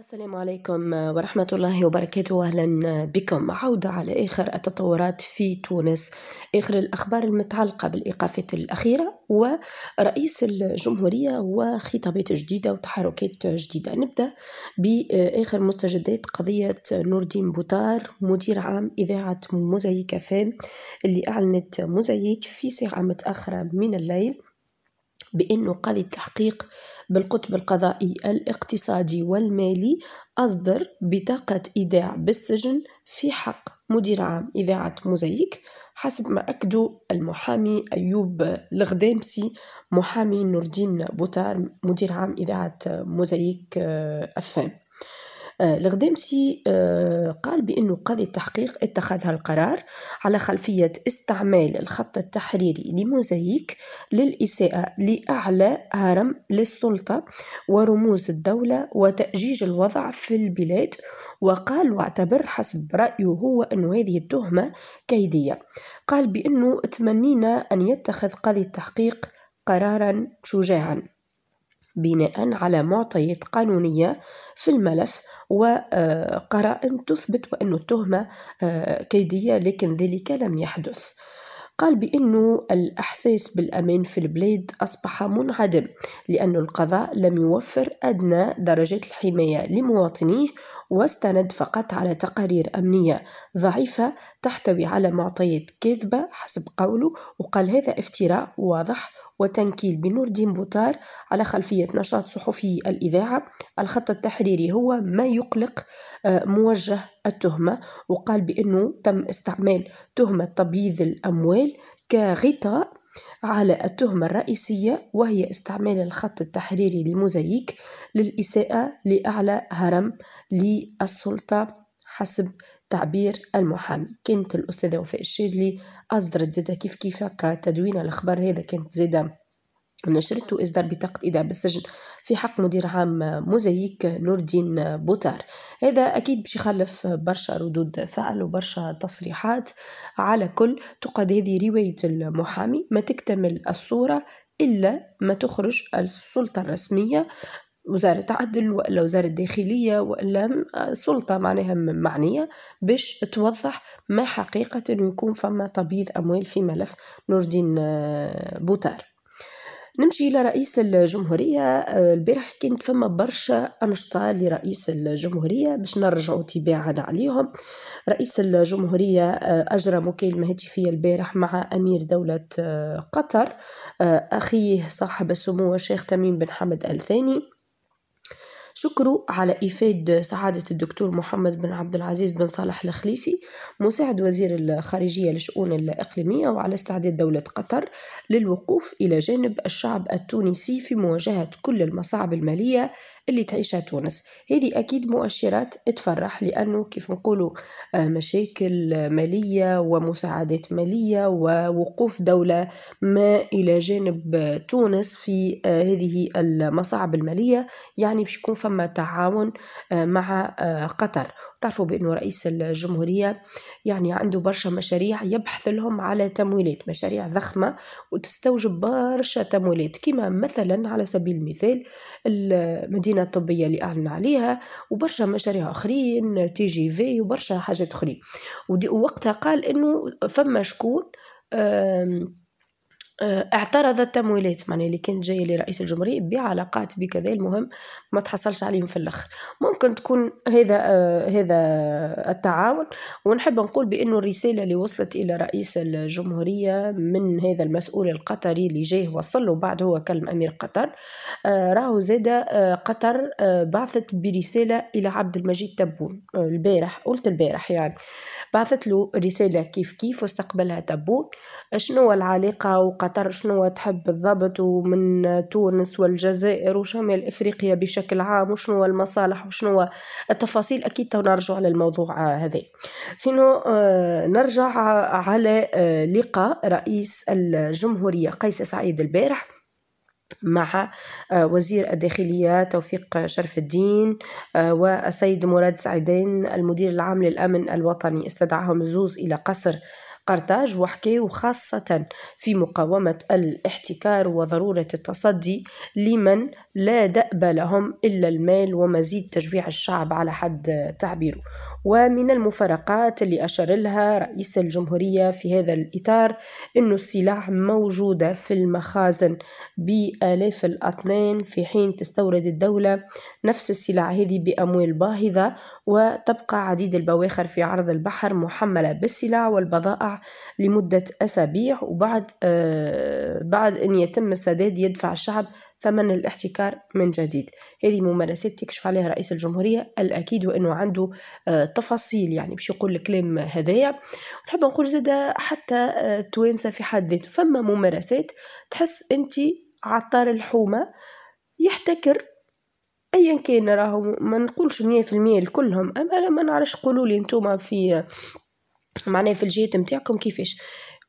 السلام عليكم ورحمة الله وبركاته أهلا بكم عودة على آخر التطورات في تونس آخر الأخبار المتعلقة بالإيقافات الأخيرة ورئيس الجمهورية وخطابات جديدة وتحركات جديدة نبدأ بآخر مستجدات قضية نور الدين بوتار مدير عام إذاعة مزيك فام اللي أعلنت مزيك في ساعة متأخرة من الليل بأنه قاضي التحقيق بالقطب القضائي الاقتصادي والمالي أصدر بطاقة إيداع بالسجن في حق مدير عام إذاعة موزايك حسب ما أكدوا المحامي أيوب الغدامسي محامي نور الدين بوتار مدير عام إذاعة موزايك آه، أفهم الغدامسي آه، آه، قال بأنه قاضي التحقيق اتخذ القرار على خلفية استعمال الخط التحريري لموزايك للإساءة لأعلى هرم للسلطة ورموز الدولة وتأجيج الوضع في البلاد وقال واعتبر حسب رأيه هو أن هذه التهمة كيدية قال بأنه تمنينا أن يتخذ قاضي التحقيق قرارا شجاعا بناء على معطيات قانونية في الملف وقرائن آه، تثبت وأن التهمة آه، كيدية لكن ذلك لم يحدث قال بأنه الأحساس بالأمان في البلاد أصبح منعدم لأن القضاء لم يوفر أدنى درجات الحماية لمواطنيه واستند فقط على تقارير أمنية ضعيفة تحتوي على معطيات كاذبة حسب قوله وقال هذا افتراء واضح وتنكيل بنور الدين بوتار على خلفية نشاط صحفي الإذاعة الخط التحريري هو ما يقلق آه، موجه التهمة وقال بأنه تم استعمال تهمة تبييض الأموال كغطاء على التهمة الرئيسية وهي استعمال الخط التحريري لموزايك للإساءة لأعلى هرم للسلطة حسب تعبير المحامي كانت الأستاذة وفاء الشادلي أصدرت زادة كيف كيف كتدوين الأخبار هذا كانت زادة نشرته إصدار بطاقة إيداع بالسجن في حق مدير عام موزايك نور الدين بوتار هذا أكيد باش يخلف برشا ردود فعل وبرشا تصريحات على كل تقعد هذه رواية المحامي ما تكتمل الصورة إلا ما تخرج السلطة الرسمية وزارة عدل ولا وزارة داخلية ولا آه، سلطة معناها معنية باش توضح ما حقيقة يكون فما تبييض أموال في ملف نور الدين آه، بوتار نمشي إلى رئيس الجمهورية آه، البارح كانت فما برشا أنشطة لرئيس الجمهورية باش نرجعوا تباعا عليهم رئيس الجمهورية أجرى مكالمة هاتفية البارح مع أمير دولة قطر أخيه صاحب السمو الشيخ تميم بن حمد الثاني شكره على إفادة سعادة الدكتور محمد بن عبد العزيز بن صالح الخليفي مساعد وزير الخارجية للشؤون الإقليمية وعلى استعداد دولة قطر للوقوف إلى جانب الشعب التونسي في مواجهة كل المصاعب المالية اللي تعيشها تونس هذه أكيد مؤشرات تفرح لأنه كيف نقولوا آه، مشاكل مالية ومساعدات مالية ووقوف دولة ما إلى جانب تونس في آه، هذه المصاعب المالية يعني باش يكون فما تعاون آه، مع آه، قطر تعرفوا بأنه رئيس الجمهورية يعني عنده برشا مشاريع يبحث لهم على تمويلات مشاريع ضخمة وتستوجب برشا تمويلات كما مثلا على سبيل المثال المدينة الطبية اللي أعلن عليها وبرشا مشاريع أخرين تي جي في وبرشا حاجات أخرين ووقتها قال أنه فما شكون آه، اعترض التمويلات معناها اللي كانت جاية لرئيس الجمهورية بعلاقات بكذا المهم ما تحصلش عليهم في الآخر ممكن تكون هذا آه هذا التعاون ونحب نقول بأنه الرسالة اللي وصلت إلى رئيس الجمهورية من هذا المسؤول القطري اللي جاي وصل له بعد هو كلم أمير قطر آه راهو زاد آه قطر آه، بعثت برسالة إلى عبد المجيد تبون آه، البارح قلت البارح يعني بعثت له رسالة كيف كيف واستقبلها تبون شنو العلاقة وقطر خاطر شنو تحب بالضبط ومن تونس والجزائر وشمال افريقيا بشكل عام وشنو المصالح وشنو التفاصيل اكيد تو نرجع للموضوع آه، هذا سينو آه، نرجع على آه، لقاء رئيس الجمهورية قيس سعيد البارح مع وزير الداخلية توفيق شرف الدين والسيد مراد سعيدين المدير العام للأمن الوطني استدعاهم الزوز إلى قصر قرطاج وحكي وخاصة في مقاومة الاحتكار وضرورة التصدي لمن لا دأب لهم إلا المال ومزيد تجويع الشعب على حد تعبيره ومن المفارقات اللي أشار لها رئيس الجمهورية في هذا الإطار أن السلاح موجودة في المخازن بآلاف الأطنان في حين تستورد الدولة نفس السلع هذه بأموال باهظة وتبقى عديد البواخر في عرض البحر محملة بالسلع والبضائع لمدة أسابيع وبعد آه بعد أن يتم السداد يدفع الشعب ثمن الاحتكار من جديد هذه ممارسات تكشف عليها رئيس الجمهورية الأكيد وأنه عنده آه، تفاصيل يعني باش يقول الكلام هذايا نحب نقول زادة حتى آه، توانسة في حد ذاته فما ممارسات تحس أنت عطار الحومة يحتكر ايا كان راهو ما نقولش 100% لكلهم اما ما نعرفش قولوا لي نتوما في معناه في الجهات نتاعكم كيفاش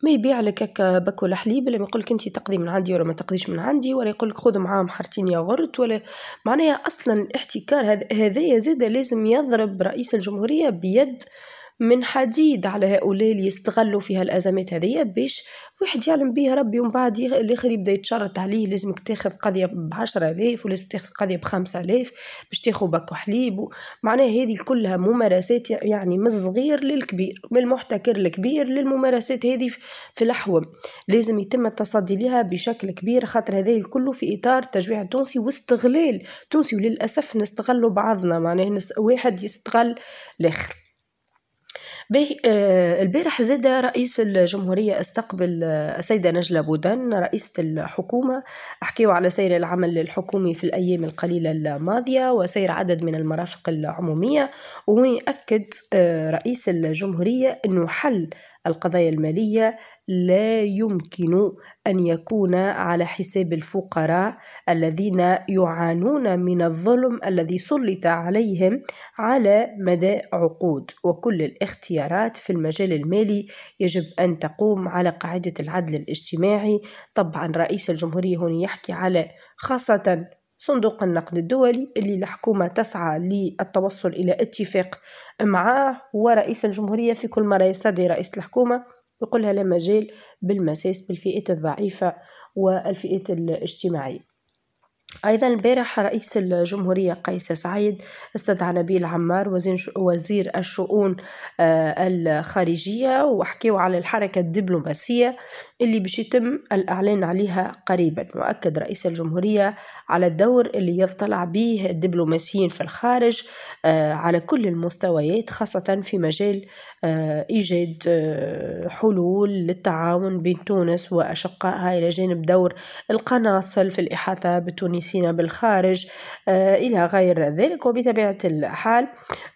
ما يبيعلك هكا بك ولا حليب لما يقولك انت تقضي من عندي ولا ما تقضيش من عندي ولا يقولك خذ معاهم حارتين ياغورت ولا معناها اصلا الاحتكار هذايا زاده لازم يضرب رئيس الجمهوريه بيد من حديد على هؤلاء اللي يستغلوا في هالأزمات هذيا باش واحد يعلم بيه ربي ومن بعد الآخر يبدا يتشرط عليه لازمك تاخذ قضية بعشرة آلاف ولازم تاخذ قضية بخمسة آلاف باش تاخذ بك حليب معناها هذه كلها ممارسات يعني من الصغير للكبير من المحتكر الكبير للممارسات هذه في الحوم لازم يتم التصدي لها بشكل كبير خاطر هذا الكل في إطار التجويع التونسي واستغلال تونسي وللأسف نستغلوا بعضنا معناها واحد يستغل الآخر باهي البارح زادة رئيس الجمهورية استقبل آه، السيدة نجلة بودان رئيسة الحكومة أحكيه على سير العمل الحكومي في الأيام القليلة الماضية وسير عدد من المرافق العمومية وأكد آه، رئيس الجمهورية أنه حل القضايا المالية لا يمكن أن يكون على حساب الفقراء الذين يعانون من الظلم الذي سلط عليهم على مدى عقود وكل الاختيارات في المجال المالي يجب أن تقوم على قاعدة العدل الاجتماعي طبعا رئيس الجمهورية هنا يحكي على خاصة صندوق النقد الدولي اللي الحكومة تسعى للتوصل إلى اتفاق معاه ورئيس الجمهورية في كل مرة يستدعي رئيس الحكومة يقولها لا مجال بالمساس بالفئات الضعيفة والفئة الاجتماعية أيضا البارح رئيس الجمهورية قيس سعيد استدعى نبيل عمار وزير الشؤون آه، الخارجية وحكيوا على الحركة الدبلوماسية اللي باش يتم الإعلان عليها قريبا وأكد رئيس الجمهورية على الدور اللي يضطلع به الدبلوماسيين في الخارج آه، على كل المستويات خاصة في مجال آه، إيجاد حلول للتعاون بين تونس وأشقائها إلى جانب دور القناصل في الإحاطة بتونسي المدرسين بالخارج آه، إلى غير ذلك وبطبيعة الحال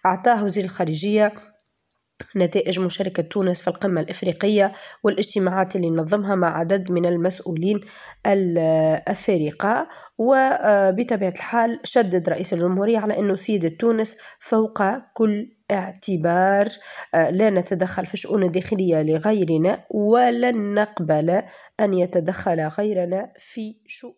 أعطاه وزير الخارجية نتائج مشاركة تونس في القمة الإفريقية والاجتماعات اللي نظمها مع عدد من المسؤولين الأفارقة وبطبيعة الحال شدد رئيس الجمهورية على أنه سيدة تونس فوق كل اعتبار آه، لا نتدخل في الشؤون الداخلية لغيرنا ولن نقبل أن يتدخل غيرنا في شؤون